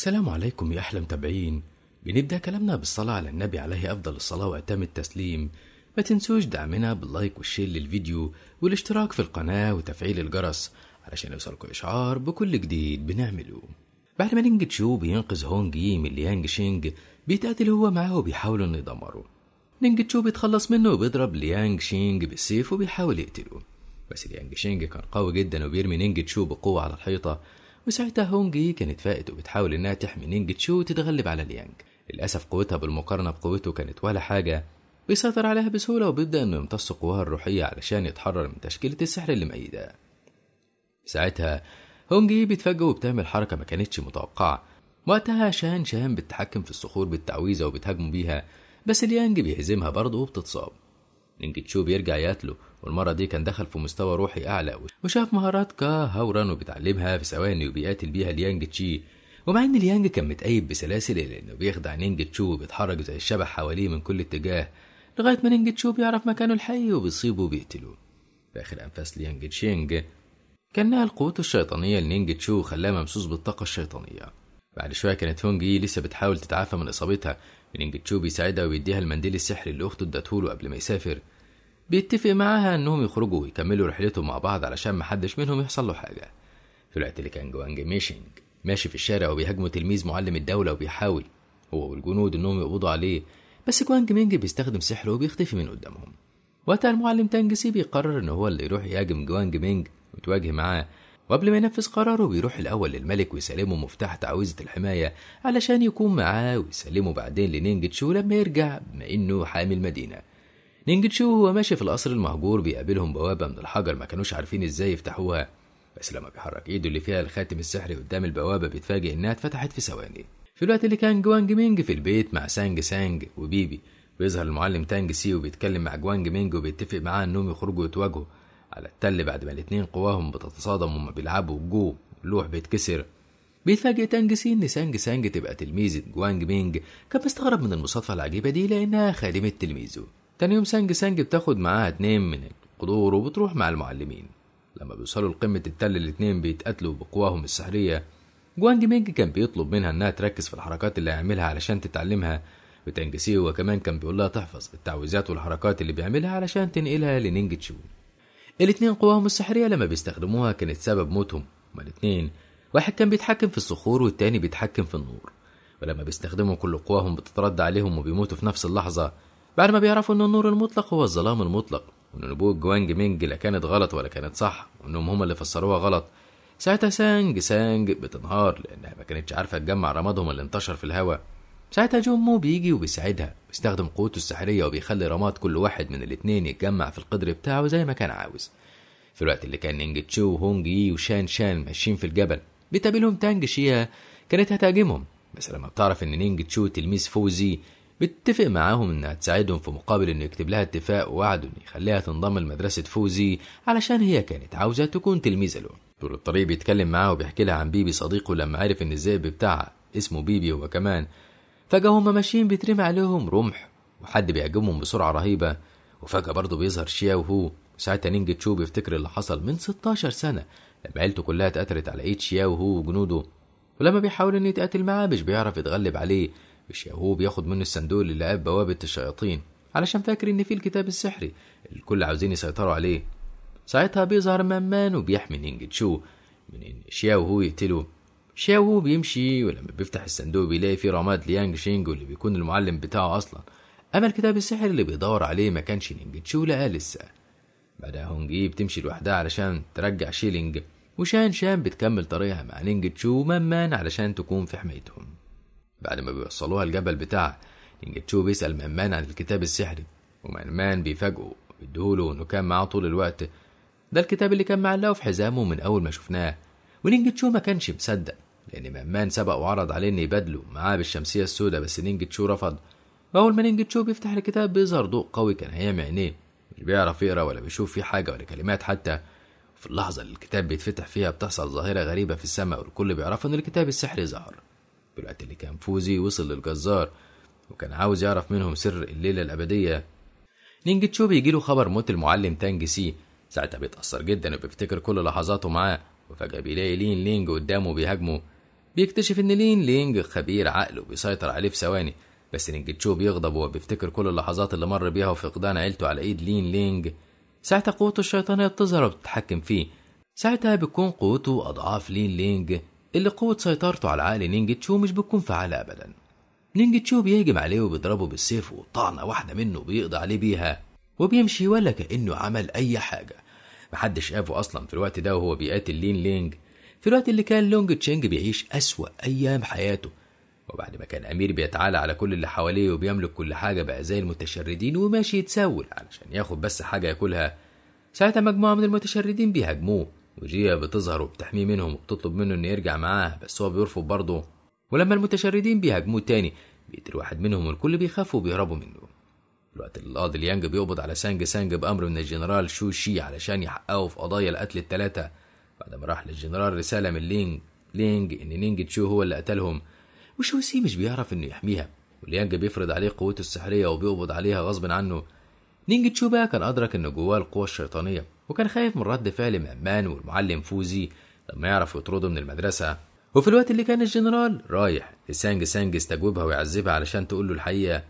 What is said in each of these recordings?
السلام عليكم يا أحلى متابعين بنبدأ كلامنا بالصلاة على النبي عليه أفضل الصلاة وأتم التسليم ما تنسوش دعمنا باللايك والشير للفيديو والاشتراك في القناة وتفعيل الجرس علشان يوصلكوا إشعار بكل جديد بنعمله بعد ما نينج تشو بينقذ هونجي من ليانج شينج بيتقاتل هو معاه وبيحاولوا إنه يدمره نينج تشو بيتخلص منه وبيضرب ليانج شينج بالسيف وبيحاول يقتله بس ليانج شينج كان قوي جدا وبيرمي نينج تشو بقوة على الحيطة وساعتها هونجي كانت فائت وبتحاول إنها تحمي نينجتشو وتتغلب على ليانج للأسف قوتها بالمقارنة بقوته كانت ولا حاجة بيسيطر عليها بسهولة وبيبدأ إنه يمتص قواها الروحية علشان يتحرر من تشكيلة السحر اللي مأيداه ساعتها هونجي بتفاجئ وبتعمل حركة ما كانتش متوقعة وقتها شان شان بتتحكم في الصخور بالتعويذة وبتهاجمه بيها بس ليانج بيهزمها برضه وبتتصاب نينجتشو بيرجع يقتله والمرة دي كان دخل في مستوى روحي أعلى وشاف مهارات كا هاورانو وبيتعلمها في ثواني وبيقاتل بيها ليانج تشي ومع إن ليانج كان متأيب بسلاسل لأنه بيخدع نينج تشو وبيتحرك زي الشبح حواليه من كل اتجاه لغاية ما نينج تشو بيعرف مكانه الحقيقي وبيصيبه وبيقتله في آخر أنفاس ليانج تشينج كان نقل قوته الشيطانية لنينج تشو وخلاها ممسوس بالطاقة الشيطانية بعد شوية كانت هونجي لسه بتحاول تتعافى من إصابتها نينج تشو بيساعدها ويديها المنديل السحري اللي أخته ادته له قبل ما يسافر بيتفق معاها انهم يخرجوا ويكملوا رحلتهم مع بعض علشان محدش منهم يحصل له حاجه في الوقت اللي كان جوانج ميشنج ماشي في الشارع وبيهاجموا تلميذ معلم الدوله وبيحاول هو والجنود انهم يقبضوا عليه بس جوانج مينج بيستخدم سحره وبيختفي من قدامهم وقتها المعلم تانجسي بيقرر ان هو اللي يروح يهاجم جوانج مينج ويتواجه معاه وقبل ما ينفذ قراره بيروح الأول للملك ويسلمه مفتاح تعويذة الحماية علشان يكون معاه ويسلمه بعدين لنينج تشو لما يرجع بما إنه حامي المدينة نينجتشو وهو ماشي في القصر المهجور بيقابلهم بوابة من الحجر ما كانوش عارفين ازاي يفتحوها بس لما بيحرك ايده اللي فيها الخاتم السحري قدام البوابة بيتفاجئ انها اتفتحت في ثواني في الوقت اللي كان جوانج مينج في البيت مع سانج سانج وبيبي بيظهر المعلم تانج سي وبيتكلم مع جوانج مينج وبيتفق معاه انهم يخرجوا يتواجهوا على التل بعد ما الاتنين قواهم بتتصادم وهما بيلعبوا جو اللوح بيتكسر بيتفاجئ تانج سي ان سانج سانج تبقى تلميذة جوانج مينج كان مستغرب من المصادفة العجيبة دي لأنها خادمة تلميذه تاني يوم سانج سانج بتاخد معاها اتنين من القدور وبتروح مع المعلمين لما بيوصلوا لقمة التل الاتنين بيتقاتلوا بقواهم السحرية جوانج مينج كان بيطلب منها انها تركز في الحركات اللي هيعملها علشان تتعلمها سيو وكمان كان بيقول لها تحفظ التعويذات والحركات اللي بيعملها علشان تنقلها لنينج تشو الاتنين قواهم السحرية لما بيستخدموها كانت سبب موتهم هما الاتنين واحد كان بيتحكم في الصخور والتاني بيتحكم في النور ولما بيستخدموا كل قواهم بتترد عليهم وبيموتوا في نفس اللحظة بعد ما بيعرفوا ان النور المطلق هو الظلام المطلق وان نبوءة جوانج مينج لا كانت غلط ولا كانت صح وانهم هم اللي فسروها غلط ساعتها سانج سانج بتنهار لانها ما كانتش عارفه تجمع رمادهم اللي انتشر في الهواء ساعتها جومو بيجي وبيساعدها بيستخدم قوته السحريه وبيخلي رماد كل واحد من الاتنين يتجمع في القدر بتاعه زي ما كان عاوز في الوقت اللي كان نينج تشو وهونج يي وشان شان ماشيين في الجبل بيتقابلهم تانج شيا كانت هتهاجمهم بس لما بتعرف ان نينج تشو تلميذ فوزي بتتفق معاهم انها تساعدهم في مقابل انه يكتب لها اتفاق ووعده انه يخليها تنضم لمدرسة فوزي علشان هي كانت عاوزة تكون تلميذة له طول الطريق بيتكلم معاها وبيحكي لها عن بيبي صديقه لما عرف ان الذئب بتاعها اسمه بيبي هو كمان فجأة هما ماشيين بيترمي عليهم رمح وحد بيعجبهم بسرعة رهيبة وفجأة برضه بيظهر شيا وهو وساعتها نينجا تشو بيفتكر اللي حصل من 16 سنة لما عيلته كلها اتقتلت على ايد شيا وهو وجنوده ولما بيحاول انه يتقاتل معاه مش بيعرف يتغلب عليه هو بياخد منه الصندوق اللي لقاه بوابة الشياطين علشان فاكر إن فيه الكتاب السحري الكل عاوزين يسيطروا عليه ساعتها بيظهر مامان وبيحمي نينج تشو من إن هو يقتله هو بيمشي ولما بيفتح الصندوق بيلاقي فيه رماد ليانج شينج واللي بيكون المعلم بتاعه أصلا أما الكتاب السحري اللي بيدور عليه ما كانش نينج تشو لقاه لسه بعدها هونجي بتمشي لوحدها علشان ترجع شيلينج وشان شان بتكمل طريقها مع نينج تشو ومامان علشان تكون في حمايتهم بعد ما بيوصلوها الجبل بتاعها نينجتشو بيسأل مهمان عن الكتاب السحري ومهمان بيفاجئه بيديهوله إنه كان معاه طول الوقت ده الكتاب اللي كان معلقه في حزامه من أول ما شفناه ونينجتشو ما كانش مصدق لأن مهمان سبق وعرض عليه إنه يبادله معاه بالشمسية السوداء بس نينجتشو رفض وأول ما نينجتشو بيفتح الكتاب بيظهر ضوء قوي كان هيام عينيه مش بيعرف يقرا ولا بيشوف فيه حاجة ولا كلمات حتى في اللحظة اللي الكتاب بيتفتح فيها بتحصل ظاهرة غريبة في السماء والكل بيعرف إن الكتاب السحري ظهر بالوقت اللي كان فوزي وصل للجزار وكان عاوز يعرف منهم سر الليلة الأبدية نينجتشو بيجيله خبر موت المعلم تانج سي ساعتها بيتأثر جدا وبيفتكر كل لحظاته معاه وفجأة بيلاقي لين لينج قدامه بيهاجمه بيكتشف إن لين لينج خبير عقله وبيسيطر عليه في ثواني بس نينجتشو بيغضب وهو بيفتكر كل اللحظات اللي مر بيها وفقدان عيلته على إيد لين لينج ساعتها قوته الشيطانية بتظهر وبتتحكم فيه ساعتها بتكون قوته أضعاف لين لينج اللي قوة سيطرته على عقل نينجتشو مش بتكون فعالة أبدا نينجتشو بيهجم عليه وبيضربه بالسيف وطعنة واحدة منه بيقضي عليه بيها وبيمشي ولا كأنه عمل أي حاجة محدش شافه أصلا في الوقت ده وهو بيقاتل لين لينج في الوقت اللي كان لونج تشينج بيعيش أسوأ أيام حياته وبعد ما كان أمير بيتعالى على كل اللي حواليه وبيملك كل حاجة بقى زي المتشردين وماشي يتسول علشان ياخد بس حاجة ياكلها ساعتها مجموعة من المتشردين بيهاجموه وجيا بتظهر وبتحميه منهم وبتطلب منه انه يرجع معاه بس هو بيرفض برضه ولما المتشردين بيهاجموه تاني بيقتل واحد منهم والكل بيخافوا وبيهربوا منه الوقت اللي القاضي ليانج بيقبض على سانج سانج بأمر من الجنرال شو شي علشان يحققه في قضايا القتل التلاتة بعد ما راح للجنرال رسالة من لينج لينج إن نينج تشو هو اللي قتلهم وشو سي مش بيعرف إنه يحميها وليانج بيفرض عليه قوته السحرية وبيقبض عليها غصب عنه نينج تشو بقى كان أدرك إن جواه القوة الشيطانية وكان خايف من رد فعل مأمان والمعلم فوزي لما يعرفوا يطردوا من المدرسة وفي الوقت اللي كان الجنرال رايح لسانج سانج يستجوبها ويعذبها علشان تقول له الحقيقة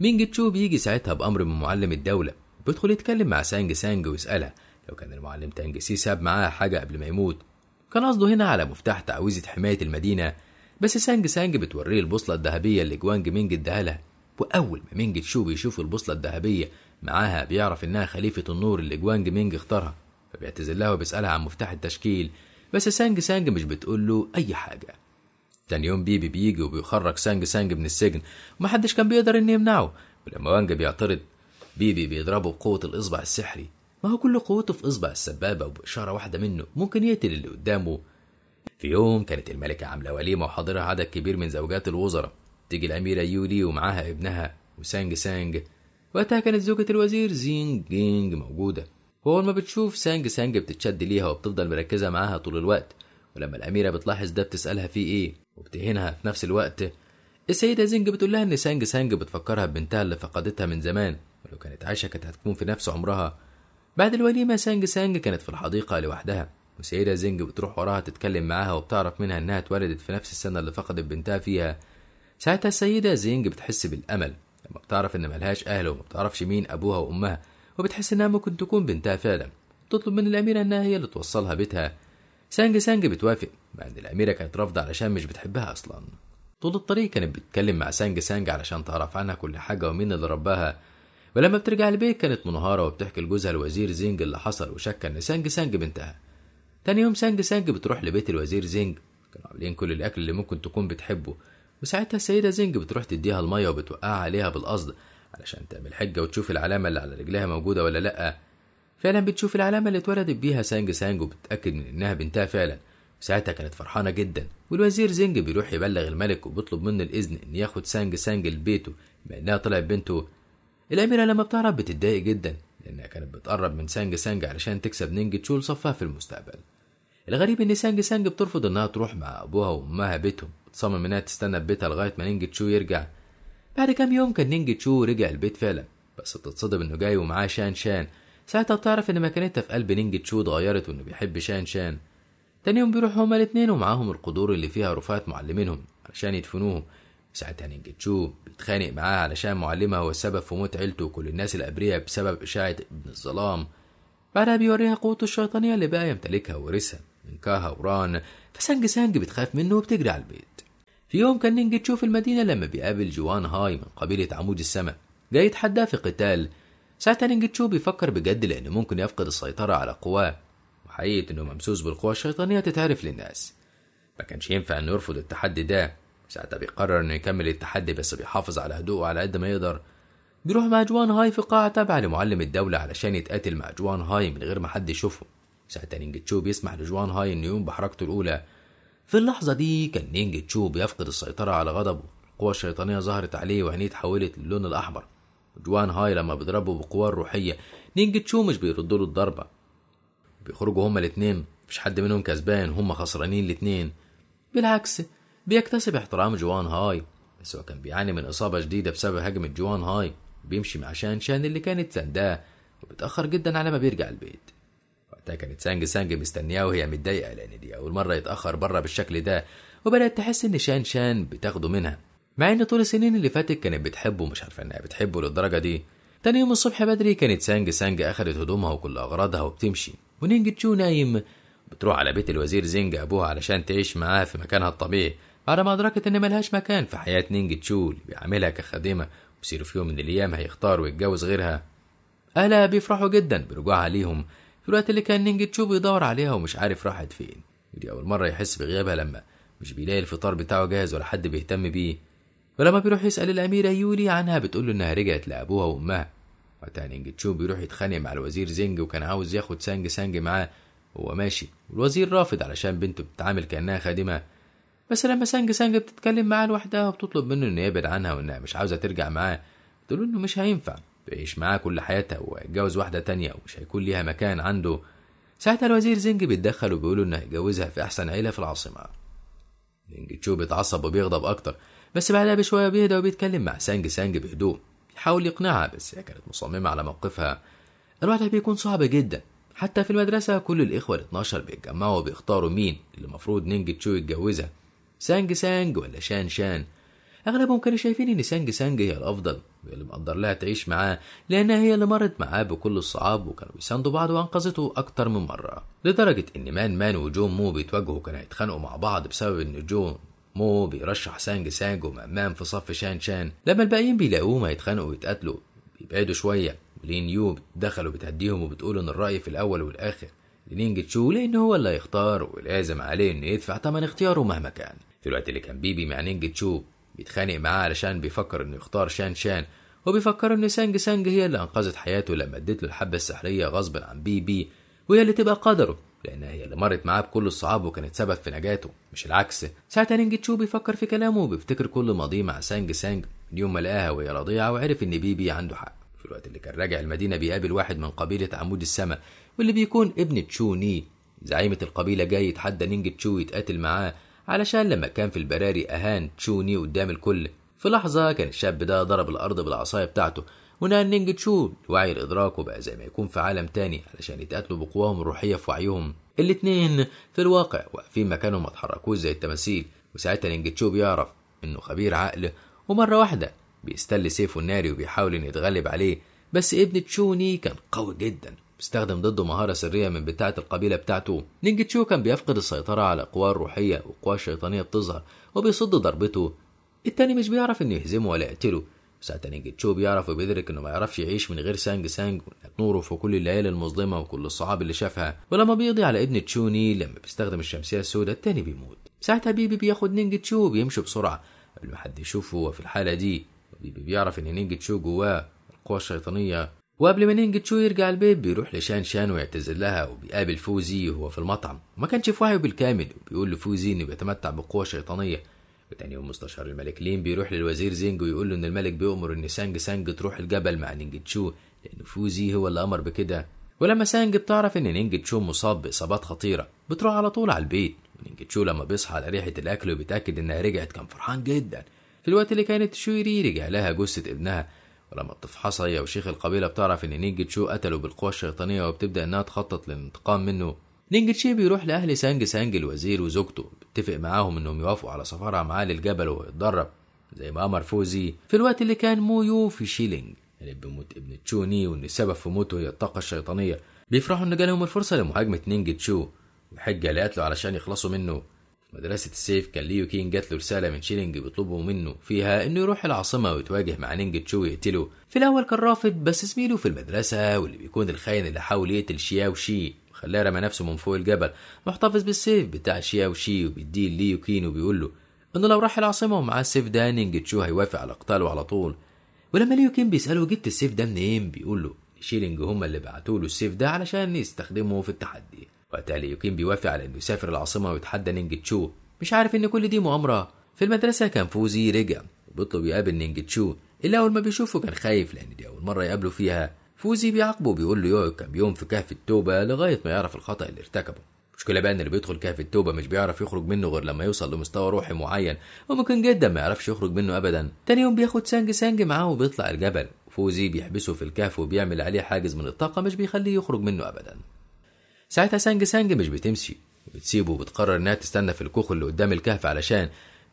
مينج تشو بيجي ساعتها بأمر من معلم الدولة بيدخل يتكلم مع سانج سانج ويسألها لو كان المعلم تانج سي ساب معاها حاجة قبل ما يموت كان قصده هنا على مفتاح تعويذة حماية المدينة بس سانج سانج بتوريه البوصلة الذهبية اللي جوانج مينج اداها لها وأول ما مينج تشو بيشوف البوصلة الذهبية معاها بيعرف إنها خليفة النور اللي جوانج مينج اختارها فبيعتذر لها وبيسألها عن مفتاح التشكيل بس سانج سانج مش بتقول له أي حاجة تاني يوم بيبي بيجي وبيخرج سانج سانج من السجن ومحدش كان بيقدر إن يمنعه ولما وانج بيعترض بيبي بيضربه بقوة الإصبع السحري ما هو كل قوته في إصبع السبابة وبإشارة واحدة منه ممكن يقتل اللي قدامه في يوم كانت الملكة عاملة وليمة وحاضرها عدد كبير من زوجات الوزراء تيجي الأميرة يولي ومعاها ابنها وسانج سانج وقتها كانت زوجة الوزير زين جينج موجودة وأول ما بتشوف سانج سانج بتتشد ليها وبتفضل مركزة معاها طول الوقت ولما الأميرة بتلاحظ ده بتسألها فيه إيه وبتهينها في نفس الوقت السيدة زينج بتقول لها إن سانج سانج بتفكرها ببنتها اللي فقدتها من زمان ولو كانت عايشة كانت هتكون في نفس عمرها بعد الوليمة سانج سانج كانت في الحديقة لوحدها وسيدة زينج بتروح وراها تتكلم معاها وبتعرف منها إنها اتولدت في نفس السنة اللي فقدت بنتها فيها ساعتها السيدة زينج بتحس بالأمل لما بتعرف ان ملهاش اهل وما بتعرفش مين ابوها وامها وبتحس انها ممكن تكون بنتها فعلا تطلب من الاميره انها هي اللي توصلها بيتها سانج سانج بتوافق مع ان الاميره كانت رافضه علشان مش بتحبها اصلا طول الطريق كانت بتتكلم مع سانج سانج علشان تعرف عنها كل حاجه ومين اللي رباها ولما بترجع البيت كانت منهاره وبتحكي لجوزها الوزير زينج اللي حصل وشك ان سانج سانج بنتها تاني يوم سانج سانج بتروح لبيت الوزير زينج كانوا عاملين كل الاكل اللي ممكن تكون بتحبه وساعتها السيدة زينج بتروح تديها المية وبتوقعها عليها بالقصد علشان تعمل حجة وتشوف العلامة اللي على رجلها موجودة ولا لأ فعلا بتشوف العلامة اللي اتولدت بيها سانج سانج وبتتأكد من إنها بنتها فعلا وساعتها كانت فرحانة جدا والوزير زينج بيروح يبلغ الملك وبيطلب منه الإذن إن ياخد سانج سانج لبيته بما إنها طلعت بنته الأميرة لما بتعرف بتتضايق جدا لأنها كانت بتقرب من سانج سانج علشان تكسب نينج تشول صفها في المستقبل الغريب ان سانج سانج بترفض انها تروح مع ابوها وامها بيتهم وتصمم انها تستنى في بيتها لغايه ما نينج تشو يرجع بعد كام يوم كان نينج تشو رجع البيت فعلا بس بتتصدم انه جاي ومعاه شان شان ساعتها بتعرف ان مكانتها في قلب نينج تشو اتغيرت وانه بيحب شان شان تاني يوم بيروحوا هما الاتنين ومعاهم القدور اللي فيها رفات معلمينهم علشان يدفنوهم ساعتها نينج تشو بيتخانق معاها علشان معلمها هو السبب في موت عيلته وكل الناس الابرياء بسبب اشاعه ابن الظلام بعدها بيوريها قوته الشيطانيه اللي بقى يمتلكها ورثها انكاها وران فسانج سانج بتخاف منه وبتجري على البيت في يوم كان نينجي تشوف المدينة لما بيقابل جوان هاي من قبيلة عمود السماء جاي يتحداه في قتال ساعتها نينجي تشو بيفكر بجد لأنه ممكن يفقد السيطرة على قواه وحقيقة إنه ممسوس بالقوى الشيطانية تتعرف للناس ما كانش ينفع إنه يرفض التحدي ده ساعتها بيقرر إنه يكمل التحدي بس بيحافظ على هدوءه على قد ما يقدر بيروح مع جوان هاي في قاعة تابعة لمعلم الدولة علشان يتقاتل مع جوان هاي من غير ما حد يشوفه ساعتها نينج تشو بيسمح لجوان هاي نيون بحركته الأولى في اللحظة دي كان نينج تشو بيفقد السيطرة على غضبه القوة الشيطانية ظهرت عليه وعينيه اتحولت للون الأحمر جوان هاي لما بيضربه بالقوة الروحية نينج تشو مش بيرد له الضربة بيخرجوا هما الاتنين مفيش حد منهم كسبان هما خسرانين الاتنين بالعكس بيكتسب احترام جوان هاي بس هو كان بيعاني من إصابة شديدة بسبب هجمة جوان هاي بيمشي مع شان شان اللي كانت سنداه وبيتأخر جدا على ما بيرجع البيت كانت سانج سانج مستنياه وهي متضايقة لأن دي أول مرة يتأخر بره بالشكل ده وبدأت تحس إن شان شان بتاخده منها مع إن طول السنين اللي فاتت كانت بتحبه مش عارفة إنها بتحبه للدرجة دي تاني يوم الصبح بدري كانت سانج سانج أخدت هدومها وكل أغراضها وبتمشي ونينج تشو نايم بتروح على بيت الوزير زينج أبوها علشان تعيش معاه في مكانها الطبيعي بعد ما أدركت إن ملهاش مكان في حياة نينج تشو اللي بيعاملها كخادمة وبيصير في يوم من الأيام هيختار ويتجوز غيرها أهلها بيفرحوا جدا برجوعها ليهم دلوقتي اللي كان نينجي تشو يدور عليها ومش عارف راحت فين ودي أول مرة يحس بغيابها لما مش بيلاقي الفطار بتاعه جاهز ولا حد بيهتم بيه ولما بيروح يسأل الأميرة يولي عنها بتقوله إنها رجعت لأبوها وأمها وقتها نينج تشو بيروح يتخانق مع الوزير زينج وكان عاوز ياخد سانج سانج معاه وهو ماشي والوزير رافض علشان بنته بتتعامل كأنها خادمة بس لما سانج سانج بتتكلم معاه لوحدها وبتطلب منه إنه يبعد عنها وإنها مش عاوزة ترجع معاه له إنه مش هينفع تعيش معاه كل حياتها وهيتجوز واحدة تانية ومش هيكون ليها مكان عنده ساعتها الوزير زنج بيتدخل وبيقولوا إنه هيتجوزها في أحسن عيلة في العاصمة زنج تشو بيتعصب وبيغضب أكتر بس بعدها بشوية بيهدى وبيتكلم مع سانج سانج بهدوء بيحاول يقنعها بس هي كانت مصممة على موقفها الوضع بيكون صعب جدا حتى في المدرسة كل الإخوة الاتناشر 12 بيتجمعوا وبيختاروا مين اللي المفروض نينج تشو يتجوزها سانج سانج ولا شان شان أغلبهم كانوا شايفين إن سانج سانج هي الأفضل اللي مقدر لها تعيش معاه لأنها هي اللي مرت معاه بكل الصعاب وكانوا بيساندوا بعض وأنقذته أكتر من مرة لدرجة إن مان مان وجون مو بيتواجهوا كانوا يتخانقوا مع بعض بسبب إن جون مو بيرشح سانج سانج مان في صف شان شان لما الباقيين بيلاقوه ما يتخانقوا ويتقاتلوا بيبعدوا شوية ولين يو دخلوا بتهديهم وبتقول إن الرأي في الأول والآخر لينج تشو لأن هو اللي هيختار ولازم عليه إنه يدفع تمن اختياره مهما كان في الوقت اللي كان بيبي مع نينج تشو بيتخانق معاه علشان بيفكر انه يختار شان شان وبيفكروا إن سانج سانج هي اللي أنقذت حياته لما اديت له الحبة السحرية غصبا عن بي بي وهي اللي تبقى قدره لأنها هي اللي مرت معاه بكل الصعاب وكانت سبب في نجاته مش العكس ساعتها نينج تشو بيفكر في كلامه وبيفتكر كل ماضيه مع سانج سانج من يوم ما لقاها وهي رضيعة وعرف إن بي بي عنده حق في الوقت اللي كان راجع المدينة بيقابل واحد من قبيلة عمود السماء واللي بيكون ابن تشو ني زعيمة القبيلة جاي يتحدى نينج تشو يتقاتل معاه علشان لما كان في البراري أهان تشو ني قدام الكل في لحظة كان الشاب ده ضرب الأرض بالعصاية بتاعته ونقل تشو وعي الإدراك وبقى زي ما يكون في عالم تاني علشان يتقاتلوا بقواهم الروحية في وعيهم الاتنين في الواقع واقفين مكانهم ما زي التماثيل وساعتها نينج تشو بيعرف إنه خبير عقل ومرة واحدة بيستل سيفه الناري وبيحاول إنه يتغلب عليه بس ابن تشوني كان قوي جدا استخدم ضده مهارة سرية من بتاعة القبيلة بتاعته نينج تشو كان بيفقد السيطرة على قواه الروحية وقواه الشيطانية بتظهر وبيصد ضربته التاني مش بيعرف انه يهزمه ولا يقتله ساعتها تشو بيعرف وبيدرك انه ما يعرفش يعيش من غير سانج سانج نوره في كل الليالي المظلمه وكل الصعاب اللي شافها ولما بيقضي على ابن تشوني لما بيستخدم الشمسيه السوداء التاني بيموت ساعتها بيبي بياخد نينج تشو بيمشي بسرعه قبل ما حد يشوفه هو في الحاله دي بيبي بيعرف ان نينج تشو جواه القوى الشيطانيه وقبل ما نينج تشو يرجع البيت بيروح لشان شان ويعتذر لها وبيقابل فوزي وهو في المطعم وما كانش في وعيه بالكامل وبيقول لفوزي انه بيتمتع بقوه شيطانيه تاني يوم مستشار الملك لين بيروح للوزير زينج ويقول له ان الملك بيأمر ان سانج سانج تروح الجبل مع نينج تشو لان فوزي هو اللي امر بكده ولما سانج بتعرف ان نينج تشو مصاب باصابات خطيره بتروح على طول على البيت ونينج تشو لما بيصحى على ريحه الاكل وبيتاكد انها رجعت كان فرحان جدا في الوقت اللي كانت تشويري رجع لها جثه ابنها ولما بتفحصها هي وشيخ القبيله بتعرف ان نينج تشو قتله بالقوه الشيطانيه وبتبدا انها تخطط للانتقام منه نينج تشي بيروح لأهل سانج سانج الوزير وزوجته بيتفق معاهم إنهم يوافقوا على سفرها معاه للجبل ويتدرب زي ما أمر فوزي في الوقت اللي كان مويو في شيلينج اللي يعني بموت ابن تشوني وإن السبب في موته هي الطاقة الشيطانية بيفرحوا إن جالهم الفرصة لمهاجمة نينج تشو وحجة اللي قتله علشان يخلصوا منه في مدرسة السيف كان ليو كين جات له رسالة من شيلينج بيطلبوا منه فيها إنه يروح العاصمة ويتواجه مع نينج تشو ويقتله في الأول كان رافض بس زميله في المدرسة واللي بيكون الخاين اللي حاول يقتل شياو شي خلاه رمى نفسه من فوق الجبل محتفظ بالسيف بتاع شياو شي وبيديه لي وكين وبيقول له انه لو راح العاصمه ومعاه السيف ده نينج تشو هيوافق على قتاله على طول ولما ليو كين بيساله جبت السيف ده منين بيقول له شيلينج هم اللي بعتوا له السيف ده علشان يستخدمه في التحدي وقتها ليوكين بيوافق على انه يسافر العاصمه ويتحدى نينج تشو مش عارف ان كل دي مؤامره في المدرسه كان فوزي رجع وبيطلب يقابل نينج تشو اللي اول ما بيشوفه كان خايف لان دي اول مره يقابله فيها فوزي بيعاقبه وبيقول له يقعد كام يوم في كهف التوبة لغاية ما يعرف الخطأ اللي ارتكبه المشكلة بقى إن اللي بيدخل كهف التوبة مش بيعرف يخرج منه غير لما يوصل لمستوى روحي معين وممكن جدا ما يعرفش يخرج منه أبدا تاني يوم بياخد سانج سانج معاه وبيطلع الجبل فوزي بيحبسه في الكهف وبيعمل عليه حاجز من الطاقة مش بيخليه يخرج منه أبدا ساعتها سانج سانج مش بتمشي بتسيبه وبتقرر إنها تستنى في الكوخ اللي قدام الكهف علشان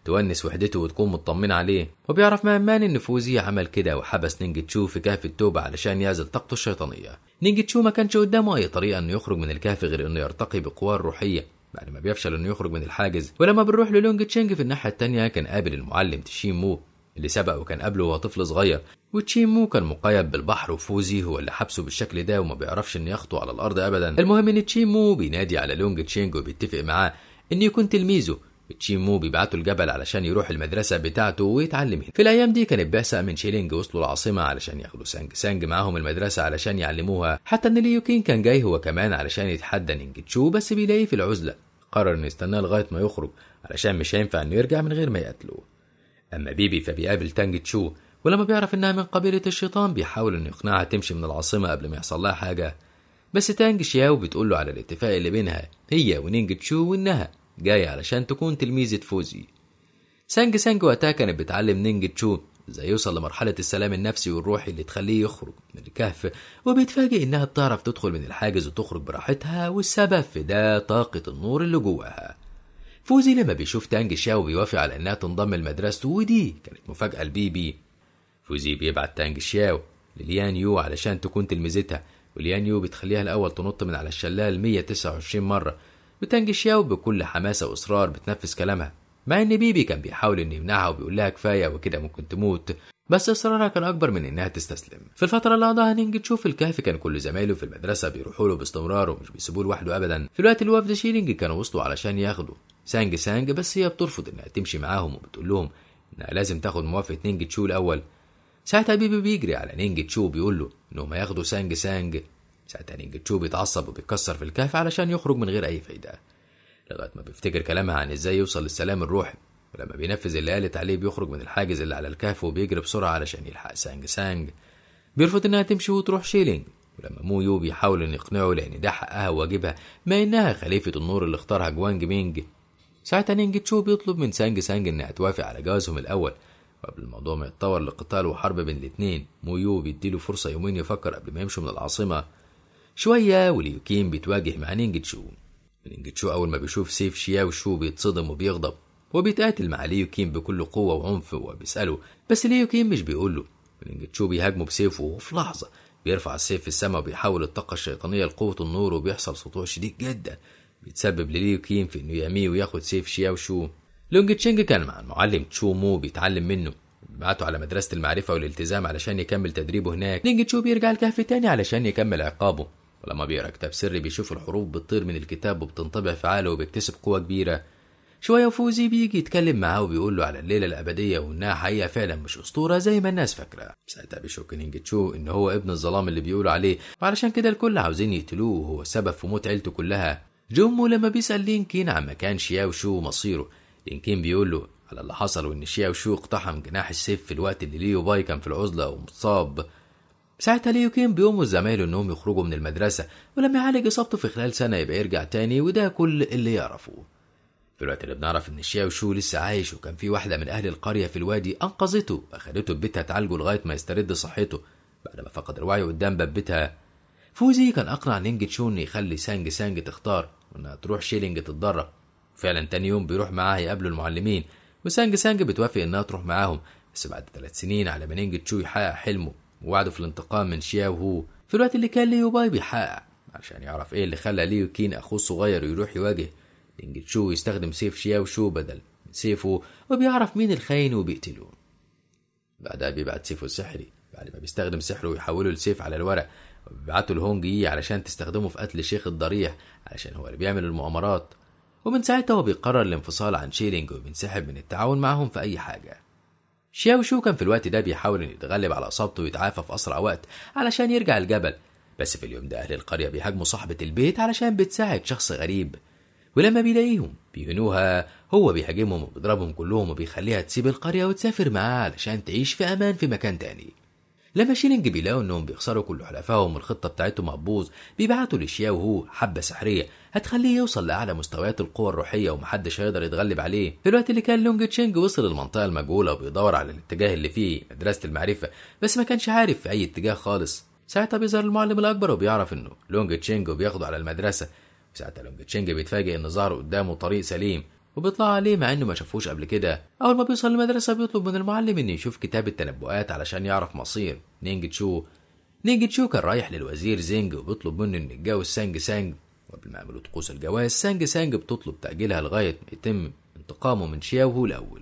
تونس وحدته وتكون مطمن عليه وبيعرف مهمان ان فوزي عمل كده وحبس نينجتشو في كهف التوبة علشان يعزل طاقته الشيطانية نينجتشو ما كانش قدامه اي طريقة انه يخرج من الكهف غير انه يرتقي بقواه الروحية بعد يعني ما بيفشل انه يخرج من الحاجز ولما بنروح للونج تشينج في الناحية التانية كان قابل المعلم مو اللي سبقه وكان قبله وهو طفل صغير مو كان مقيد بالبحر وفوزي هو اللي حبسه بالشكل ده وما بيعرفش انه يخطو على الارض ابدا المهم ان مو بينادي على لونج تشينج وبيتفق معاه انه يكون تلميذه تشيمو بيبعتوا الجبل علشان يروح المدرسة بتاعته ويتعلم هنا في الأيام دي كانت بعثة من شيلينج وصلوا العاصمة علشان ياخدوا سانج سانج معاهم المدرسة علشان يعلموها حتى إن ليوكين كان جاي هو كمان علشان يتحدى نينجتشو بس بيلاقيه في العزلة قرر إنه يستناه لغاية ما يخرج علشان مش هينفع إنه يرجع من غير ما يقتلوه أما بيبي فبيقابل تانج تشو ولما بيعرف إنها من قبيلة الشيطان بيحاول إنه يقنعها تمشي من العاصمة قبل ما يحصل لها حاجة بس تانج شياو بتقول له على الاتفاق اللي بينها هي ونينج تشو وإنها جاية علشان تكون تلميذة فوزي سانج سانج وقتها كانت بتعلم نينج تشو ازاي يوصل لمرحلة السلام النفسي والروحي اللي تخليه يخرج من الكهف وبيتفاجئ انها بتعرف تدخل من الحاجز وتخرج براحتها والسبب في ده طاقة النور اللي جواها فوزي لما بيشوف تانج شاو بيوافق على انها تنضم لمدرسته ودي كانت مفاجأة بي فوزي بيبعت تانج شاو لليان يو علشان تكون تلميذتها وليان يو بتخليها الأول تنط من على الشلال 129 مرة شياو بكل حماسة وإصرار بتنفذ كلامها مع إن بيبي كان بيحاول إنه يمنعها وبيقول لها كفاية وكده ممكن تموت بس إصرارها كان أكبر من إنها تستسلم في الفترة اللي قضاها نينج تشوف الكهف كان كل زمايله في المدرسة بيروحوا له باستمرار ومش بيسيبوه لوحده أبدا في الوقت اللي وفد شيلينج كانوا وصلوا علشان ياخدوا سانج سانج بس هي بترفض إنها تمشي معاهم وبتقول لهم إنها لازم تاخد موافقة نينج تشو الأول ساعتها بيبي بيجري على نينج تشو بيقول له إنهم هياخدوا سانج سانج ساعتها نينجاتشو يعني بيتعصب وبيتكسر في الكهف علشان يخرج من غير أي فايدة لغاية ما بيفتكر كلامها عن إزاي يوصل للسلام الروحي ولما بينفذ اللي قالت عليه بيخرج من الحاجز اللي على الكهف وبيجري بسرعة علشان يلحق سانج سانج بيرفض إنها تمشي وتروح شيلينج ولما مويو بيحاول إن يقنعه لأن ده حقها وواجبها ما إنها خليفة النور اللي اختارها جوانج مينج ساعتها نينج يعني تشو بيطلب من سانج سانج إنها توافق على جوازهم الأول وقبل الموضوع ما يتطور لقتال وحرب بين الاتنين مويو بيديله فرصة يومين يفكر قبل ما يمشوا من العاصمة شوية وليوكين بيتواجه مع نينجتشو نينجتشو أول ما بيشوف سيف شياو شو بيتصدم وبيغضب وبيتقاتل مع ليوكين بكل قوة وعنف وبيسأله بس ليوكين مش بيقوله نينجتشو بيهاجمه بسيفه وفي لحظة بيرفع السيف في السماء وبيحول الطاقة الشيطانية لقوة النور وبيحصل سطوع شديد جدا بيتسبب لليوكين في إنه يأميه وياخد سيف شياو شو لونج تشينج كان مع المعلم تشو مو بيتعلم منه بعته على مدرسة المعرفة والالتزام علشان يكمل تدريبه هناك نينج تشو بيرجع الكهف تاني علشان يكمل عقابه ولما بيقرا كتاب سري بيشوف الحروف بتطير من الكتاب وبتنطبع في عقله وبيكتسب قوة كبيرة شوية وفوزي بيجي يتكلم معاه وبيقول له على الليلة الأبدية وإنها حقيقة فعلا مش أسطورة زي ما الناس فاكرة ساعتها بيشك نينجا تشو إن هو ابن الظلام اللي بيقولوا عليه وعلشان كده الكل عاوزين يقتلوه وهو السبب في موت عيلته كلها جومو لما بيسأل لينكين عن مكان شياو شو ومصيره لينكين بيقول له على اللي حصل وإن شياو شو اقتحم جناح السيف في الوقت اللي ليو باي كان في العزلة ومصاب ساعتها ليو كيم بيقوموا الزمايل انهم يخرجوا من المدرسه ولما يعالج اصابته في خلال سنه يبقى يرجع تاني وده كل اللي يعرفه في الوقت اللي بنعرف ان شو لسه عايش وكان في واحده من اهل القريه في الوادي انقذته واخدته ببيتها تعالجه لغايه ما يسترد صحته بعد ما فقد الوعي قدام باب بيتها فوزي كان اقنع نينج تشو انه يخلي سانج سانج تختار وانها تروح شيلينج تتدرب فعلا تاني يوم بيروح معاها يقابلوا المعلمين وسانج سانج بتوافق انها تروح معاهم بس بعد ثلاث سنين على ما نينج تشو يحقق حلمه ووعده في الانتقام من شياو هو في الوقت اللي كان ليو باي بيحقق عشان يعرف ايه اللي خلى ليو كين اخوه الصغير يروح يواجه دينجتشو ويستخدم سيف شياو شو بدل من سيفه وبيعرف مين الخاين وبيقتله بعدها بيبعت سيفه السحري بعد ما بيستخدم سحره ويحوله لسيف على الورق وبيبعته لهونج يي علشان تستخدمه في قتل شيخ الضريح علشان هو اللي بيعمل المؤامرات ومن ساعتها هو بيقرر الانفصال عن شيرينج وبينسحب من التعاون معاهم في أي حاجة شياوشو كان في الوقت ده بيحاول إنه يتغلب على إصابته ويتعافى في أسرع وقت علشان يرجع الجبل بس في اليوم ده أهل القرية بيهاجموا صاحبة البيت علشان بتساعد شخص غريب ولما بيلاقيهم بيهنوها هو بيهاجمهم وبيضربهم كلهم وبيخليها تسيب القرية وتسافر معاه علشان تعيش في أمان في مكان تاني لما شيلينج بيلاقوا انهم بيخسروا كل حلفائهم والخطه بتاعتهم مهبوظ بيبعتوا لشيا وهو حبه سحريه هتخليه يوصل لاعلى مستويات القوة الروحيه ومحدش هيقدر يتغلب عليه في الوقت اللي كان لونج تشينج وصل المنطقه المجهوله وبيدور على الاتجاه اللي فيه مدرسه المعرفه بس ما كانش عارف في اي اتجاه خالص ساعتها بيظهر المعلم الاكبر وبيعرف انه لونج تشينج وبياخده على المدرسه ساعتها لونج تشينج بيتفاجئ ان ظهر قدامه طريق سليم وبيطلع عليه مع انه ما شافوش قبل كده اول ما بيوصل المدرسه بيطلب من المعلم انه يشوف كتاب التنبؤات علشان يعرف مصير نينج تشو نينج تشو كان رايح للوزير زينج وبيطلب منه انه يتجوز سانج سانج وقبل ما يعملوا طقوس الجواز سانج سانج بتطلب تاجيلها لغايه ما يتم انتقامه من شياوهو الاول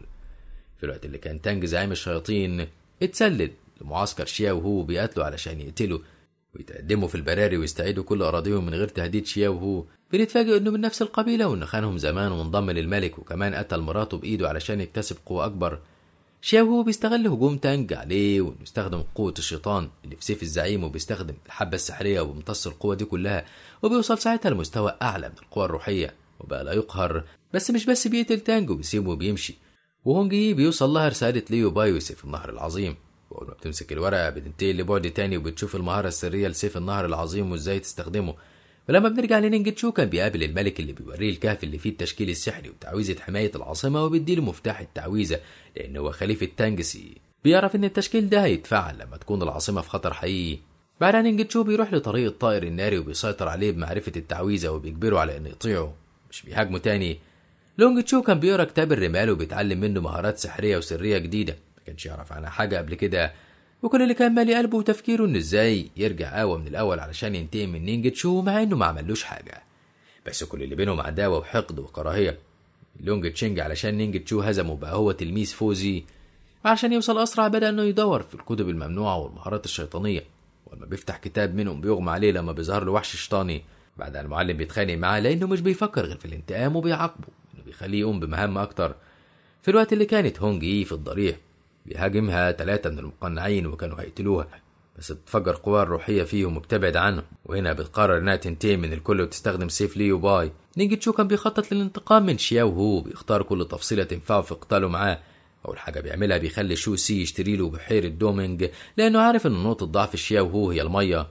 في الوقت اللي كان تانج زعيم الشياطين اتسلل لمعسكر شياوهو بيقتله علشان يقتله ويتقدموا في البراري ويستعيدوا كل أراضيهم من غير تهديد شياوهو بنتفاجئ انه من نفس القبيله وان خانهم زمان وانضم للملك وكمان قتل مراته بايده علشان يكتسب قوه اكبر شاو هو بيستغل هجوم تانج عليه وانه استخدم قوه الشيطان اللي في سيف الزعيم وبيستخدم الحبه السحريه وبيمتص القوه دي كلها وبيوصل ساعتها لمستوى اعلى من القوه الروحيه وبقى لا يقهر بس مش بس بيقتل تانج وبيسيبه وبيمشي وهونج يي بيوصل لها رسالة ليو بايوس في النهر العظيم وأول ما بتمسك الورقة بتنتقل لبعد تاني وبتشوف المهارة السرية لسيف النهر العظيم وإزاي تستخدمه فلما بنرجع لنينجتشو كان بيقابل الملك اللي بيوريه الكهف اللي فيه التشكيل السحري وتعويذة حماية العاصمة وبيديله مفتاح التعويذة لأن هو خليفة تانجسي بيعرف إن التشكيل ده هيتفعل لما تكون العاصمة في خطر حقيقي بعدها نينجتشو بيروح لطريق الطائر الناري وبيسيطر عليه بمعرفة التعويذة وبيجبره على إنه يطيعه مش بيهاجمه تاني لونج تشو كان بيقرا كتاب الرمال وبيتعلم منه مهارات سحرية وسرية جديدة ما كانش يعرف عنها حاجة قبل كده وكل اللي كان مالي قلبه وتفكيره ان ازاي يرجع قهوه من الاول علشان ينتقم من نينجتشو مع انه ما عملوش حاجه بس كل اللي بينهم عداوه وحقد وكراهيه لونج تشينج علشان نينجتشو هزمه بقى هو تلميذ فوزي عشان يوصل اسرع بدا انه يدور في الكتب الممنوعه والمهارات الشيطانيه ولما بيفتح كتاب منهم بيغمى عليه لما بيظهر له وحش شيطاني بعد المعلم بيتخانق معاه لانه مش بيفكر غير في الانتقام وبيعاقبه انه بيخليه يقوم بمهام اكتر في الوقت اللي كانت هونج يي في الضريح بيهاجمها ثلاثة من المقنعين وكانوا هيقتلوها بس بتفجر قواها الروحية فيهم وبتبعد عنهم وهنا بتقرر إنها تنتقم من الكل وتستخدم سيف وباي نينجي تشو كان بيخطط للانتقام من شياو هو بيختار كل تفصيلة تنفعه في قتاله معاه أول حاجة بيعملها بيخلي شو سي يشتري له بحيرة دومينج لأنه عارف إن نقطة ضعف شياو هو هي المية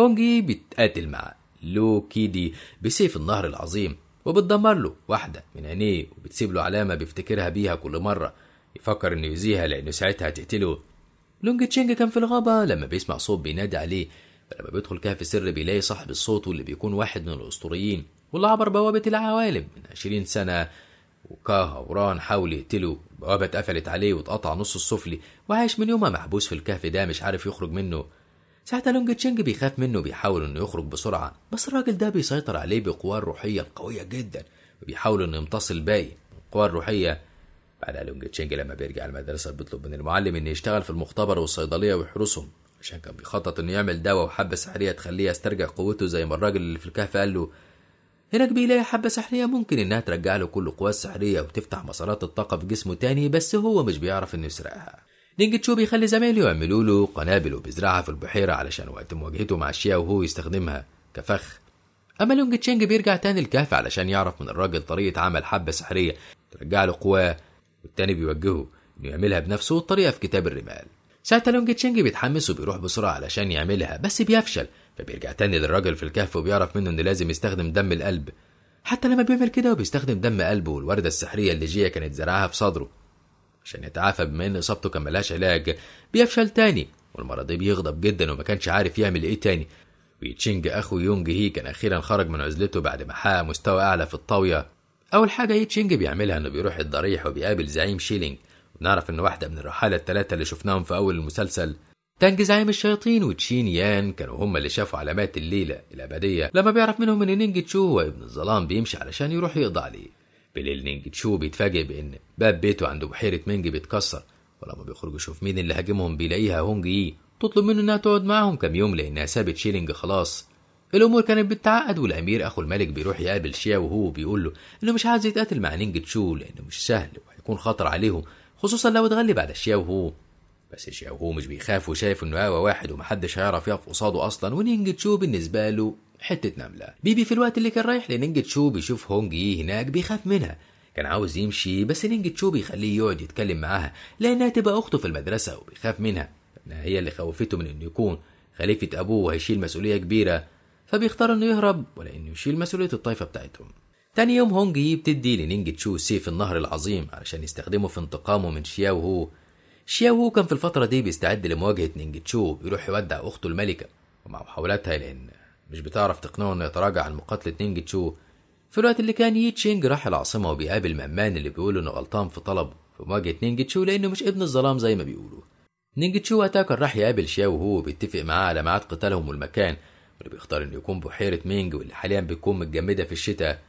هونجي بيتقاتل مع لو كيدي بسيف النهر العظيم وبتدمر له واحدة من عينيه وبتسيب له علامة بيفتكرها بيها كل مرة يفكر انه يزيها لانه ساعتها هتقتله لونج تشينج كان في الغابة لما بيسمع صوت بينادي عليه فلما بيدخل كهف السر بيلاقي صاحب الصوت واللي بيكون واحد من الأسطوريين واللي عبر بوابة العوالم من عشرين سنة وكاها وران حاول يقتله البوابة اتقفلت عليه واتقطع نص السفلي وعايش من يومها محبوس في الكهف ده مش عارف يخرج منه ساعتها لونج تشينج بيخاف منه وبيحاول انه يخرج بسرعة بس الراجل ده بيسيطر عليه بقواه الروحية القوية جدا وبيحاول انه يمتص الباقي القوى الروحية على لونج تشينج لما بيرجع المدرسة بيطلب من المعلم إنه يشتغل في المختبر والصيدلية ويحرسهم عشان كان بيخطط إنه يعمل دواء وحبة سحرية تخليه يسترجع قوته زي ما الراجل اللي في الكهف قال له هناك بيلاقي حبة سحرية ممكن إنها ترجع له كل قواه السحرية وتفتح مسارات الطاقة في جسمه تاني بس هو مش بيعرف إنه يسرقها. نينجا تشو بيخلي زمايله يعملوا له قنابل وبيزرعها في البحيرة علشان وقت مواجهته مع الشيا وهو يستخدمها كفخ. أما لونج تشينج بيرجع تاني الكهف علشان يعرف من الراجل طريقة عمل حبة سحرية ترجع له قواه والتاني بيوجهه انه يعملها بنفسه والطريقه في كتاب الرمال ساعتها لونج تشينج بيتحمس وبيروح بسرعه علشان يعملها بس بيفشل فبيرجع تاني للراجل في الكهف وبيعرف منه انه لازم يستخدم دم القلب حتى لما بيعمل كده وبيستخدم دم قلبه والوردة السحرية اللي جيا كانت زرعها في صدره عشان يتعافى بما ان اصابته كان ملهاش علاج بيفشل تاني والمرة دي بيغضب جدا وما كانش عارف يعمل ايه تاني ويتشينج اخو يونج هي كان اخيرا خرج من عزلته بعد ما حقق مستوى اعلى في الطاوية أول حاجة يتشينج بيعملها إنه بيروح الضريح وبيقابل زعيم شيلينج ونعرف إن واحدة من الرحالة التلاتة اللي شفناهم في أول المسلسل تانج زعيم الشياطين وتشين يان كانوا هما اللي شافوا علامات الليلة الأبدية لما بيعرف منهم إن نينج تشو هو ابن الظلام بيمشي علشان يروح يقضي عليه بالليل نينج تشو بيتفاجئ بإن باب بيته عند بحيرة مينج بيتكسر ولما بيخرج يشوف مين اللي هاجمهم بيلاقيها هونج يي تطلب منه إنها تقعد معاهم كام يوم لأنها سابت شيلينج خلاص الامور كانت بتتعقد والامير اخو الملك بيروح يقابل شيا وهو بيقول له انه مش عايز يتقاتل مع نينجا تشو لانه مش سهل وهيكون خطر عليهم خصوصا لو اتغلب على شيا وهو بس شيا وهو مش بيخاف وشايف انه هوا واحد ومحدش هيعرف يقف قصاده اصلا ونينجا تشو بالنسبه له حته نمله بيبي في الوقت اللي كان رايح لنينجا تشو بيشوف هونج يي هناك بيخاف منها كان عاوز يمشي بس نينجا تشو بيخليه يقعد يتكلم معاها لانها تبقى اخته في المدرسه وبيخاف منها لانها هي اللي خوفته من انه يكون خليفه ابوه وهيشيل مسؤوليه كبيره فبيختار انه يهرب ولا انه يشيل مسؤوليه الطائفه بتاعتهم تاني يوم هونج يي بتدي لنينج تشو سيف النهر العظيم علشان يستخدمه في انتقامه من شياو هو شياو هو كان في الفتره دي بيستعد لمواجهه نينج تشو يروح يودع اخته الملكه ومع محاولاتها لان مش بتعرف تقنعه انه يتراجع عن مقاتله نينج تشو في الوقت اللي كان يي تشينج راح العاصمه وبيقابل مأمان اللي بيقول انه غلطان في طلبه في مواجهه نينج تشو لانه مش ابن الظلام زي ما بيقولوا نينج تشو وقتها كان راح يقابل شياو هو وبيتفق معاه على ميعاد قتالهم والمكان واللي بيختار انه يكون بحيرة مينج واللي حاليا بتكون متجمدة في الشتاء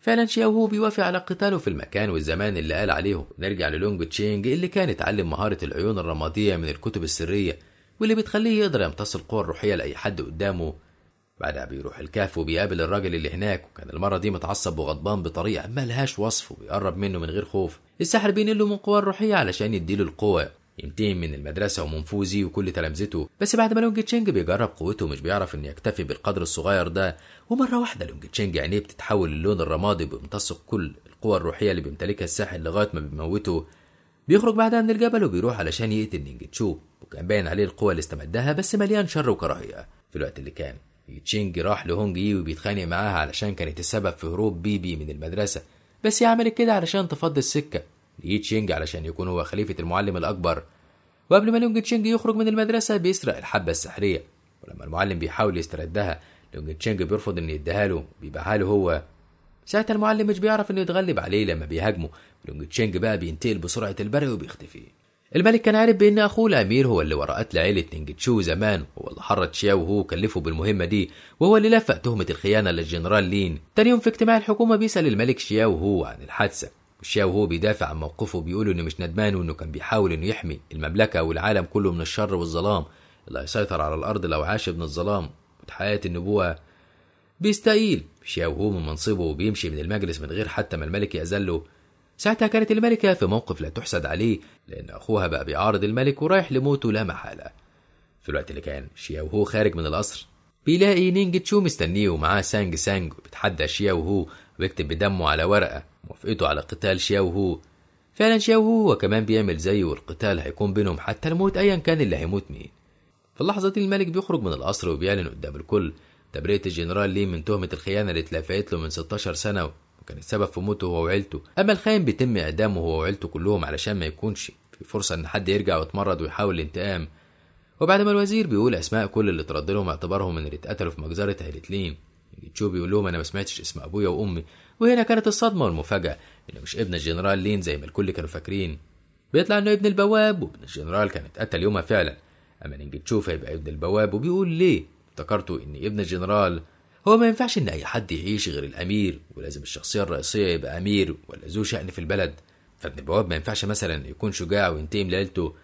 فعلا هو بيوافق على قتاله في المكان والزمان اللي قال عليهم نرجع للونج تشينج اللي كان اتعلم مهارة العيون الرمادية من الكتب السرية واللي بتخليه يقدر يمتص القوى الروحية لأي حد قدامه بعدها بيروح الكهف وبيقابل الراجل اللي هناك وكان المرة دي متعصب وغضبان بطريقة ملهاش وصف وبيقرب منه من غير خوف الساحر بينله من قوى الروحية علشان يديله القوة ينتهي من المدرسة ومنفوزي وكل تلامذته بس بعد ما لونج تشينج بيجرب قوته مش بيعرف إنه يكتفي بالقدر الصغير ده ومرة واحدة لونج تشينج عينيه بتتحول للون الرمادي وبيمتص كل القوى الروحية اللي بيمتلكها الساحل لغاية ما بيموته بيخرج بعدها من الجبل وبيروح علشان يقتل نينج تشو وكان باين عليه القوة اللي استمدها بس مليان شر وكراهية في الوقت اللي كان تشينج راح لهونج يي وبيتخانق معاها علشان كانت السبب في هروب بيبي من المدرسة بس هي عملت كده علشان تفضي السكة لي تشينج علشان يكون هو خليفة المعلم الأكبر وقبل ما لونج تشينج يخرج من المدرسة بيسرق الحبة السحرية ولما المعلم بيحاول يستردها لونج تشينج بيرفض إنه يديها له بيبيعها له هو ساعتها المعلم مش بيعرف إنه يتغلب عليه لما بيهاجمه لونج تشينج بقى بينتقل بسرعة البرق وبيختفي الملك كان عارف بإن أخوه الأمير هو اللي وراء قتل عيلة نينج تشو زمان هو اللي حرض شياو وهو كلفه بالمهمة دي وهو اللي لفق تهمة الخيانة للجنرال لين تاني يوم في اجتماع الحكومة بيسأل الملك شياو وهو عن الحادثة والشيعة وهو بيدافع عن موقفه بيقول انه مش ندمان وانه كان بيحاول انه يحمي المملكة والعالم كله من الشر والظلام اللي هيسيطر على الارض لو عاش ابن الظلام وتحققت النبوة بيستقيل الشيعة وهو من منصبه وبيمشي من المجلس من غير حتى ما الملك ياذله ساعتها كانت الملكة في موقف لا تحسد عليه لأن أخوها بقى بيعارض الملك ورايح لموته لا محالة في الوقت اللي كان شيا وهو خارج من القصر بيلاقي نينج تشو مستنيه ومعاه سانج سانج بيتحدى شيا وهو ويكتب بدمه على ورقة موافقته على قتال شياو هو فعلا شياو هو هو كمان بيعمل زيه والقتال هيكون بينهم حتى الموت ايا كان اللي هيموت مين في اللحظة دي الملك بيخرج من القصر وبيعلن قدام الكل تبرئة الجنرال ليه من تهمة الخيانة اللي اتلفقت له من 16 سنة وكان السبب في موته هو وعيلته أما الخاين بيتم إعدامه هو وعيلته كلهم علشان ما يكونش في فرصة إن حد يرجع ويتمرد ويحاول الانتقام وبعد ما الوزير بيقول أسماء كل اللي اترد لهم اعتبارهم إن اللي اتقتلوا في مجزرة هيلتلين جو بيقول لهم أنا ما سمعتش اسم أبويا وأمي وهنا كانت الصدمة والمفاجأة إنه مش ابن الجنرال لين زي ما الكل كانوا فاكرين بيطلع إنه ابن البواب وابن الجنرال كان اتقتل يومها فعلا أما نينجي تشوف هيبقى ابن البواب وبيقول ليه افتكرته إن ابن الجنرال هو ما ينفعش إن أي حد يعيش غير الأمير ولازم الشخصية الرئيسية يبقى أمير ولا ذو شأن في البلد فابن البواب ما ينفعش مثلا يكون شجاع وينتقم لعيلته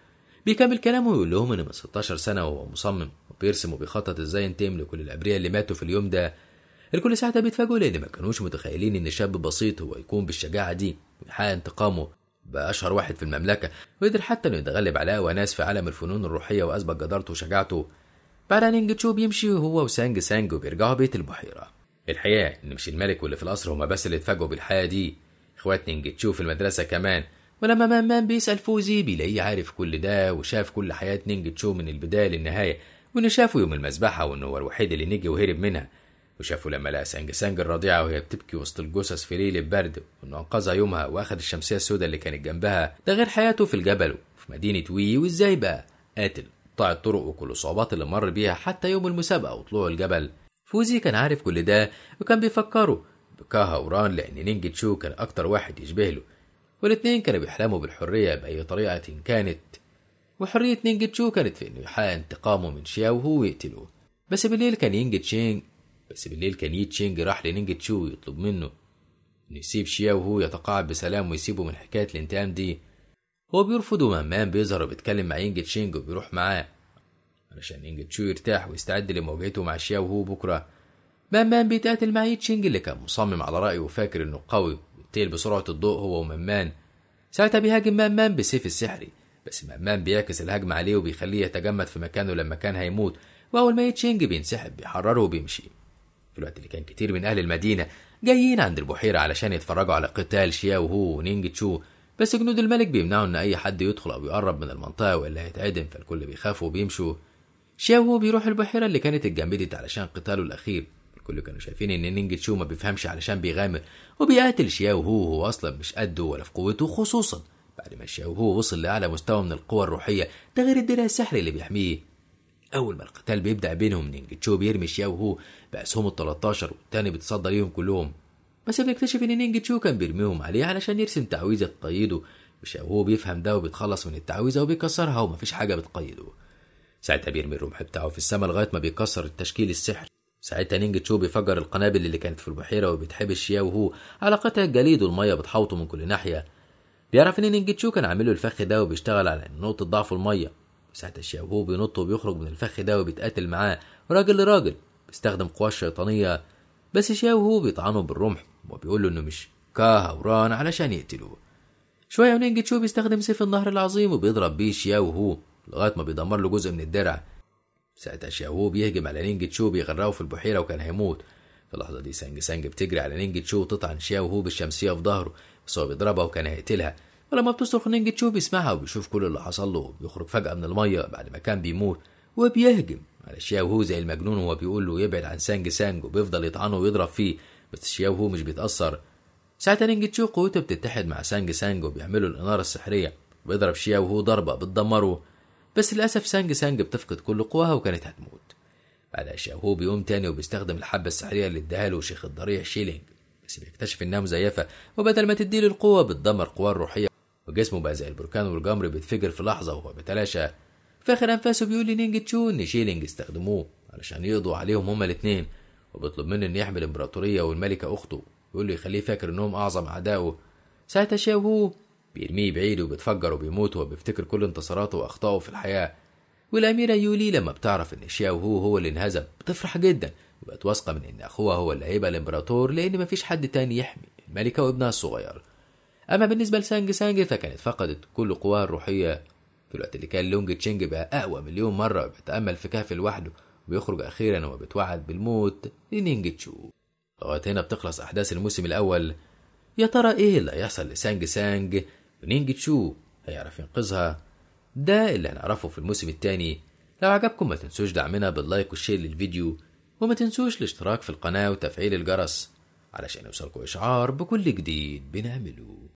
بيكمل كلامه ويقول لهم إن من 16 سنة وهو مصمم وبيرسم وبيخطط إزاي ينتقم لكل الأبرياء اللي ماتوا في اليوم ده الكل ساعتها بيتفاجئوا لان ما كانوش متخيلين ان شاب بسيط هو يكون بالشجاعه دي ويحقق انتقامه بأشهر واحد في المملكة وقدر حتى إنه يتغلب على أقوى ناس في عالم الفنون الروحية وأثبت جدارته وشجاعته بعد أن تشو بيمشي هو وسانج سانج وبيرجعوا بيت البحيرة الحقيقة إن مش الملك واللي في القصر هما بس اللي اتفاجئوا بالحياة دي إخوات نينج تشو في المدرسة كمان ولما مان مان بيسأل فوزي بيلاقيه عارف كل ده وشاف كل حياة نينج تشو من البداية للنهاية وإنه شافه يوم المذبحة وإنه هو الوحيد اللي نجي وهرب منها وشافوا لما لقى سانج سانج الرضيعة وهي بتبكي وسط الجثث في ليل البرد وإنه أنقذها يومها وأخد الشمسية السوداء اللي كانت جنبها ده غير حياته في الجبل وفي مدينة وي وإزاي بقى قاتل قطاع الطرق وكل الصعوبات اللي مر بيها حتى يوم المسابقة وطلوع الجبل فوزي كان عارف كل ده وكان بيفكره بكاها وران لأن نينجي تشو كان أكتر واحد يشبه له والاتنين كانوا بيحلموا بالحرية بأي طريقة كانت وحرية نينجي تشو كانت في إنه يحقق انتقامه من شياو وهو يقتله بس بالليل كان ينجي تشينج بس بالليل كان ييتشينج راح لنينج تشو يطلب منه إنه يسيب شيا وهو يتقاعد بسلام ويسيبه من حكاية الانتقام دي هو بيرفض ومامان بيظهر وبيتكلم مع ينج تشينج وبيروح معاه علشان ينج تشو يرتاح ويستعد لمواجهته مع شيا وهو بكرة مامان بيتقاتل مع ييتشينج اللي كان مصمم على رأيه وفاكر إنه قوي وبيتقتل بسرعة الضوء هو ومامان ساعتها بيهاجم مامان بسيف السحري بس مأمان بيعكس الهجمة عليه وبيخليه يتجمد في مكانه لما كان هيموت وأول ما يتشينج بينسحب بيحرره وبيمشي في الوقت اللي كان كتير من أهل المدينة جايين عند البحيرة علشان يتفرجوا على قتال شياو هو ونينج تشو بس جنود الملك بيمنعوا إن أي حد يدخل أو يقرب من المنطقة وإلا هيتعدم فالكل بيخافوا وبيمشوا شياو هو بيروح البحيرة اللي كانت اتجمدت علشان قتاله الأخير الكل كانوا شايفين إن نينج تشو ما بيفهمش علشان بيغامر وبيقاتل شياو هو وهو أصلا مش قده ولا في قوته خصوصا بعد ما شياو هو وصل لأعلى مستوى من القوة الروحية ده غير الدرع السحري اللي بيحميه اول ما القتال بيبدا بينهم نينجتشو بيرمي شياو وهو باسهم ال 13 والتاني بيتصدى ليهم كلهم بس بنكتشف ان نينجتشو كان بيرميهم عليه علشان يرسم تعويذه تقيده وشاوهو بيفهم ده وبيتخلص من التعويذه وبيكسرها ومفيش حاجه بتقيده ساعتها بيرمي الرمح بتاعه في السماء لغايه ما بيكسر التشكيل السحري ساعتها نينجتشو تشو بيفجر القنابل اللي كانت في البحيره وبتحبش يا وهو على قطع الجليد والميه بتحوطه من كل ناحيه بيعرف ان نينجتشو تشو كان عامله الفخ ده وبيشتغل على نقطه ضعف الميه ساعة الشقاوة وهو بينط وبيخرج من الفخ ده وبيتقاتل معاه راجل لراجل بيستخدم قواه الشيطانية بس شياوهو هو بيطعنه بالرمح وبيقول له إنه مش كاها وران علشان يقتلوه شوية ونينج تشو بيستخدم سيف النهر العظيم وبيضرب بيه شياوهو لغاية ما بيدمر له جزء من الدرع ساعتها شياوهو بيهجم على نينج تشو بيغرقه في البحيرة وكان هيموت في اللحظة دي سانج سانج بتجري على نينج تشو وتطعن شياوهو بالشمسية في ظهره بس هو بيضربها وكان هيقتلها ولما بتصرخ تشو بيسمعها وبيشوف كل اللي حصل له بيخرج فجأة من المية بعد ما كان بيموت وبيهجم على شياوهو زي المجنون وهو بيقول له يبعد عن سانج سانج وبيفضل يطعنه ويضرب فيه بس شياوهو مش بيتأثر ساعتها تشو قوته بتتحد مع سانج سانج وبيعملوا الإنارة السحرية بيضرب شياوهو ضربة بتدمره بس للأسف سانج سانج بتفقد كل قواها وكانت هتموت شياو شياوهو بيقوم تاني وبيستخدم الحبة السحرية اللي اداها له شيخ الضريح شيلينج بس بيكتشف انها مزيفه وبدل ما تديله القوه بتدمر قواه الروحيه وجسمه بقى زي البركان والجمر بيتفجر في لحظة وهو بيتلاشى في آخر أنفاسه بيقول لنينج تشو إن شيلينج استخدموه علشان يقضوا عليهم هما الاتنين وبيطلب منه إنه يحمي الإمبراطورية والملكة أخته يقول له يخليه فاكر إنهم أعظم أعدائه ساعتها شاوهو بيرميه بعيد وبيتفجر وبيموت وهو بيفتكر كل انتصاراته وأخطائه في الحياة والأميرة يولي لما بتعرف إن شاو هو هو اللي انهزم بتفرح جدا وبقت واثقة من إن أخوها هو اللي هيبقى الإمبراطور لأن مفيش حد تاني يحمي الملكة وابنها الصغير أما بالنسبة لسانج سانج فكانت فقدت كل قواها الروحية في الوقت اللي كان لونج تشينج بقى أقوى مليون مرة بيتأمل في كهف لوحده وبيخرج أخيرا وبيتوعد بالموت لنينج تشو لغاية هنا بتخلص أحداث الموسم الأول يا ترى إيه اللي هيحصل لسانج سانج ونينج تشو هيعرف ينقذها ده اللي هنعرفه في الموسم الثاني لو عجبكم ما تنسوش دعمنا باللايك والشير للفيديو وما تنسوش الاشتراك في القناة وتفعيل الجرس علشان يوصلكوا إشعار بكل جديد بنعمله